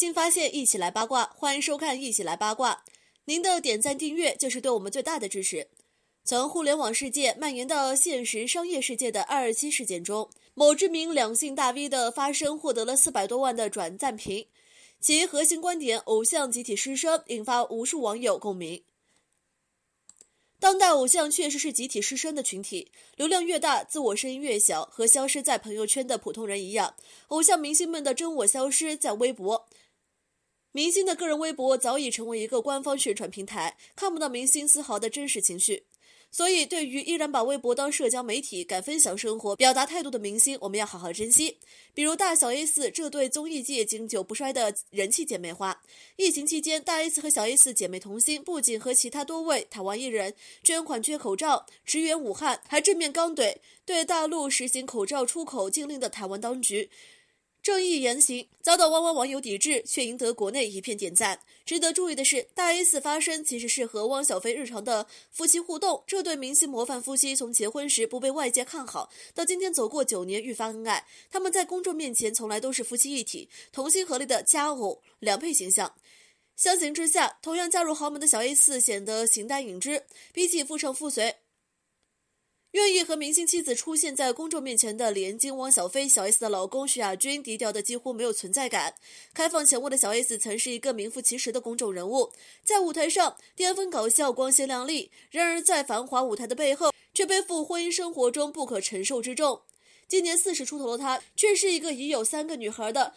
新发现，一起来八卦！欢迎收看《一起来八卦》。您的点赞、订阅就是对我们最大的支持。从互联网世界蔓延到现实商业世界的二二七事件中，某知名两性大 V 的发声获得了四百多万的转赞评，其核心观点“偶像集体失声”引发无数网友共鸣。当代偶像确实是集体失声的群体，流量越大，自我声音越小，和消失在朋友圈的普通人一样，偶像明星们的真我消失在微博。明星的个人微博早已成为一个官方宣传平台，看不到明星丝毫的真实情绪。所以，对于依然把微博当社交媒体、敢分享生活、表达态度的明星，我们要好好珍惜。比如，大小 A 四这对综艺界经久不衰的人气姐妹花，疫情期间，大 A 四和小 A 四姐妹同心，不仅和其他多位台湾艺人捐款缺口罩驰援武汉，还正面刚怼对大陆实行口罩出口禁令的台湾当局。正义言行遭到汪汪网友抵制，却赢得国内一片点赞。值得注意的是，大 A 四发声其实是和汪小菲日常的夫妻互动。这对明星模范夫妻从结婚时不被外界看好，到今天走过九年愈发恩爱。他们在公众面前从来都是夫妻一体、同心合力的佳偶良配形象。相形之下，同样嫁入豪门的小 A 四显得形单影只。比起父唱父随。愿意和明星妻子出现在公众面前的连襟汪小菲、小 S 的老公徐亚军，低调的几乎没有存在感。开放前卫的小 S 曾是一个名副其实的公众人物，在舞台上巅峰搞笑、光鲜亮丽。然而，在繁华舞台的背后，却背负婚姻生活中不可承受之重。今年四十出头的她，却是一个已有三个女孩的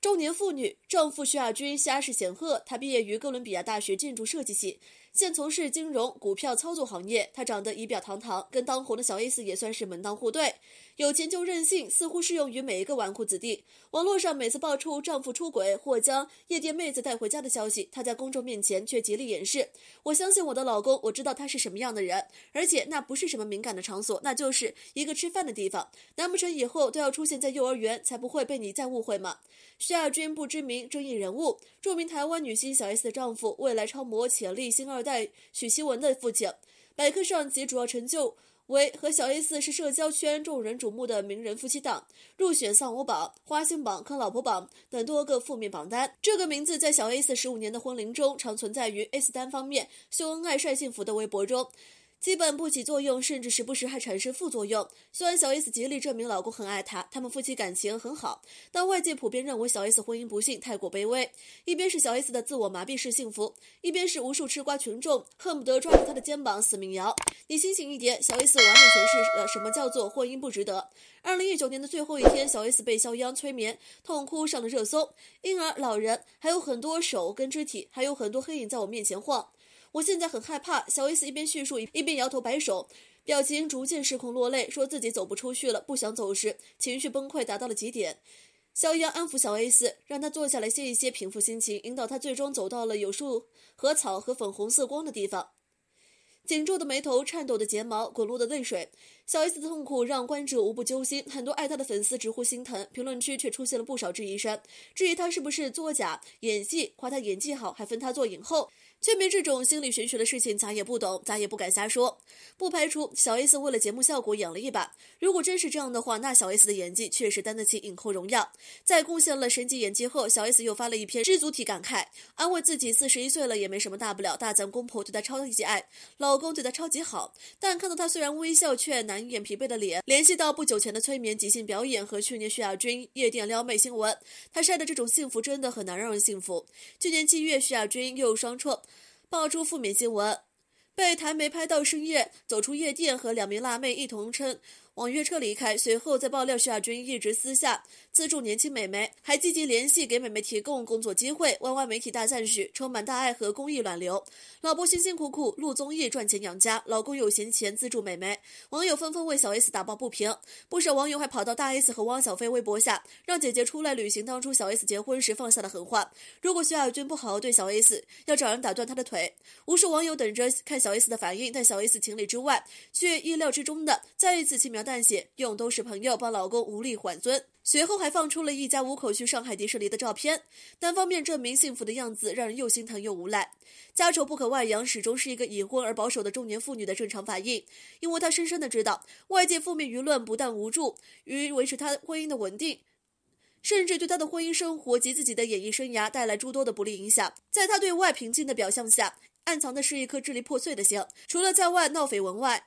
中年妇女。丈夫徐亚军家世显赫，他毕业于哥伦比亚大学建筑设计系。现从事金融股票操作行业，她长得仪表堂堂，跟当红的小 S 也算是门当户对。有钱就任性，似乎适用于每一个纨绔子弟。网络上每次爆出丈夫出轨或将夜店妹子带回家的消息，她在公众面前却极力掩饰。我相信我的老公，我知道他是什么样的人，而且那不是什么敏感的场所，那就是一个吃饭的地方。难不成以后都要出现在幼儿园才不会被你再误会吗？徐亚军不知名争议人物，著名台湾女星小 S 的丈夫，未来超模潜力星二。代许希文的父亲，百科上其主要成就为和小 A 四是社交圈众人瞩目的名人夫妻档，入选丧偶榜、花心榜、坑老婆榜等多个负面榜单。这个名字在小 A 四十五年的婚龄中，常存在于 A 四单方面秀恩爱、晒幸福的微博中。基本不起作用，甚至时不时还产生副作用。虽然小 S 极力证明老公很爱她，他们夫妻感情很好，但外界普遍认为小 S 婚姻不幸，太过卑微。一边是小 S 的自我麻痹式幸福，一边是无数吃瓜群众恨不得抓住她的肩膀死命摇。你清醒一点，小 S 完美诠释了什么叫做婚姻不值得。二零一九年的最后一天，小 S 被肖央催眠，痛哭上了热搜。婴儿、老人，还有很多手跟肢体，还有很多黑影在我面前晃。我现在很害怕，小 A 一边叙述一边摇头摆手，表情逐渐失控，落泪，说自己走不出去了，不想走时，情绪崩溃达到了极点。肖央安抚小 A 四，让他坐下来歇一歇，平复心情，引导他最终走到了有树和草和粉红色光的地方。紧皱的眉头，颤抖的睫毛，滚落的泪水，小 A 四的痛苦让观者无不揪心，很多爱他的粉丝直呼心疼，评论区却出现了不少质疑声，质疑他是不是作假演戏，夸他演技好，还分他做影后。催眠这种心理玄学的事情，咱也不懂，咱也不敢瞎说。不排除小 S 为了节目效果演了一把。如果真是这样的话，那小 S 的演技确实担得起影后荣耀。在贡献了神级演技后，小 S 又发了一篇知足体感慨，安慰自己四十一岁了也没什么大不了，大赞公婆对她超级爱，老公对她超级好。但看到她虽然微笑却难掩疲惫的脸，联系到不久前的催眠即兴表演和去年徐亚君夜店撩妹新闻，她晒的这种幸福真的很难让人信服。去年七月，徐亚君又双创。爆出负面新闻，被台媒拍到深夜走出夜店，和两名辣妹一同称网约车离开。随后在爆料，徐亚军一直私下。资助年轻美眉，还积极联系给美眉提供工作机会。YY 媒体大赞时，充满大爱和公益暖流。老婆辛辛苦苦录综艺赚钱养家，老公有闲钱资助美眉。网友纷纷为小 S 打抱不平，不少网友还跑到大 S 和汪小菲微博下，让姐姐出来履行当初小 S 结婚时放下的狠话：如果徐亚军不好好对小 S，要找人打断他的腿。无数网友等着看小 S 的反应，但小 S 情理之外，却意料之中的再一次轻描淡写，用都是朋友帮老公无力还尊。随后还放出了一家五口去上海迪士尼的照片，单方面证明幸福的样子，让人又心疼又无奈。家丑不可外扬，始终是一个已婚而保守的中年妇女的正常反应。因为她深深的知道，外界负面舆论不但无助于维持她婚姻的稳定，甚至对她的婚姻生活及自己的演艺生涯带来诸多的不利影响。在她对外平静的表象下，暗藏的是一颗支离破碎的心。除了在外闹绯闻外，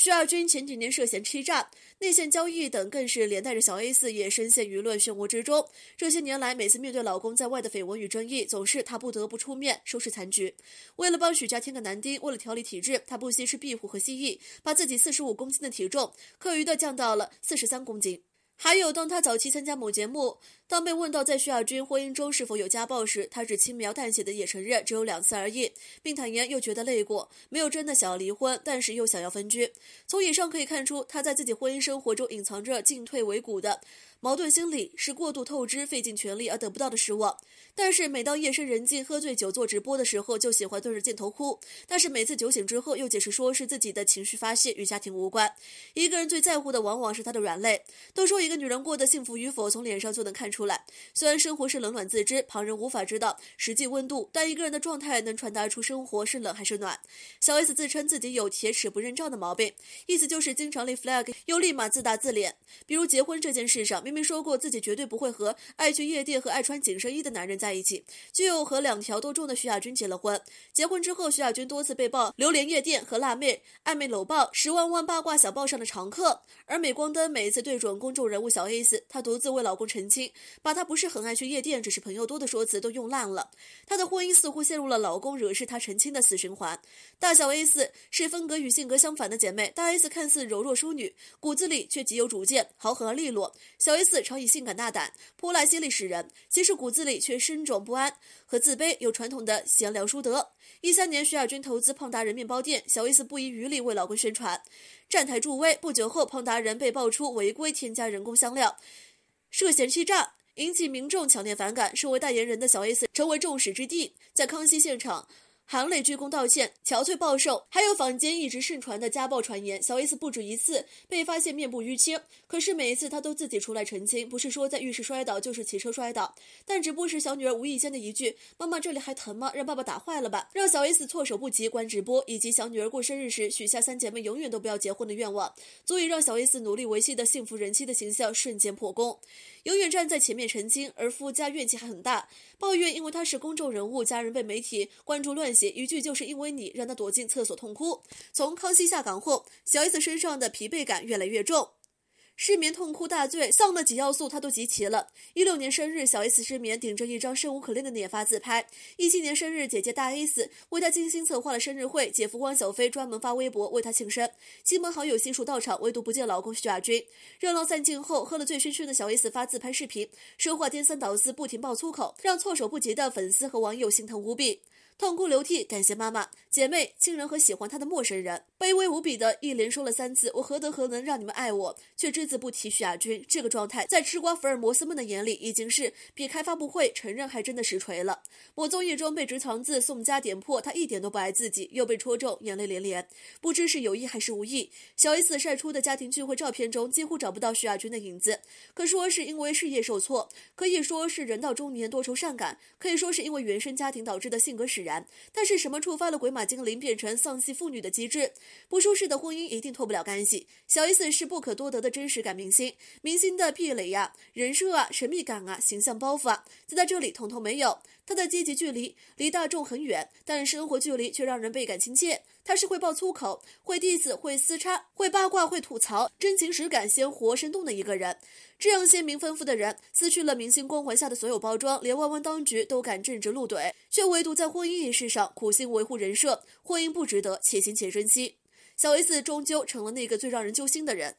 徐二军前几年涉嫌欺诈、内线交易等，更是连带着小 A 四也深陷舆论漩涡之中。这些年来，每次面对老公在外的绯闻与争议，总是他不得不出面收拾残局。为了帮许家添个男丁，为了调理体质，他不惜吃壁虎和蜥蜴，把自己四十五公斤的体重，刻意的降到了四十三公斤。还有，当他早期参加某节目。当被问到在徐亚军婚姻中是否有家暴时，他只轻描淡写的也承认只有两次而已，并坦言又觉得累过，没有真的想要离婚，但是又想要分居。从以上可以看出，他在自己婚姻生活中隐藏着进退维谷的矛盾心理，是过度透支、费尽全力而得不到的失望。但是每当夜深人静、喝醉酒做直播的时候，就喜欢对着镜头哭。但是每次酒醒之后，又解释说是自己的情绪发泄，与家庭无关。一个人最在乎的往往是他的软肋。都说一个女人过得幸福与否，从脸上就能看出。出来。虽然生活是冷暖自知，旁人无法知道实际温度，但一个人的状态能传达出生活是冷还是暖。小 S 自称自己有铁齿不认账的毛病，意思就是经常立 flag，又立马自大自恋。比如结婚这件事上，明明说过自己绝对不会和爱去夜店和爱穿紧身衣的男人在一起，就又和两条多重的徐亚军结了婚。结婚之后，徐亚军多次被曝流连夜店和辣妹暧昧搂抱，十万万八卦小报上的常客。而美光灯每次对准公众人物小 S，她独自为老公澄清。把她不是很爱去夜店，只是朋友多的说辞都用烂了。她的婚姻似乎陷入了老公惹事，她成亲的死循环。大小 A 四是风格与性格相反的姐妹，大 S 看似柔弱淑女，骨子里却极有主见，豪横而利落；小 A 四常以性感大胆、泼辣犀利示人，其实骨子里却身种不安和自卑。有传统的贤良淑德。一三年，徐亚军投资胖达人面包店，小 A 四不遗余力为老公宣传，站台助威。不久后，胖达人被爆出违规添加人工香料，涉嫌欺诈。引起民众强烈反感，身为代言人的小 S 成为众矢之的，在康熙现场。含泪鞠躬道歉，憔悴暴瘦，还有坊间一直盛传的家暴传言。小 S 不止一次被发现面部淤青，可是每一次她都自己出来澄清，不是说在浴室摔倒，就是骑车摔倒。但直播时小女儿无意间的一句“妈妈这里还疼吗？让爸爸打坏了吧”，让小 S 措手不及。关直播以及小女儿过生日时许下三姐妹永远都不要结婚的愿望，足以让小 S 努力维系的幸福人妻的形象瞬间破功。永远站在前面澄清，而夫家怨气还很大。抱怨，因为他是公众人物，家人被媒体关注乱写一句，就是因为你让他躲进厕所痛哭。从康熙下岗后，小 S 身上的疲惫感越来越重。失眠痛哭大醉，丧的几要素他都集齐了。一六年生日，小 S 失眠，顶着一张生无可恋的脸发自拍。一七年生日，姐姐大 S 为她精心策划了生日会，姐夫汪小菲专门发微博为她庆生。亲朋好友悉数到场，唯独不见老公徐亚军。热闹散尽后，喝了醉醺醺的小 S 发自拍视频，说话颠三倒四，不停爆粗口，让措手不及的粉丝和网友心疼无比，痛哭流涕，感谢妈妈、姐妹、亲人和喜欢她的陌生人。卑微无比的一连说了三次，我何德何能让你们爱我？却只字不提许亚军这个状态，在吃瓜福尔摩斯们的眼里，已经是比开发布会承认还真的实锤了。某综艺中被直肠子宋佳点破，他一点都不爱自己，又被戳中，眼泪连连。不知是有意还是无意，小 S 晒出的家庭聚会照片中，几乎找不到许亚军的影子。可说是因为事业受挫，可以说是人到中年多愁善感，可以说是因为原生家庭导致的性格使然。但是什么触发了鬼马精灵变成丧气妇女的机制？不舒适的婚姻一定脱不了干系。小 S 是不可多得的真实感明星，明星的壁垒呀、人设啊、神秘感啊、形象包袱啊，在这里通通没有。他的阶级距离离大众很远，但生活距离却让人倍感亲切。他是会爆粗口、会弟子，会撕叉、会八卦、会吐槽，真情实感、鲜活生动的一个人。这样鲜明丰富的人，撕去了明星光环下的所有包装，连万万当局都敢正直露怼，却唯独在婚姻一事上苦心维护人设。婚姻不值得，且行且珍惜。小 S 终究成了那个最让人揪心的人。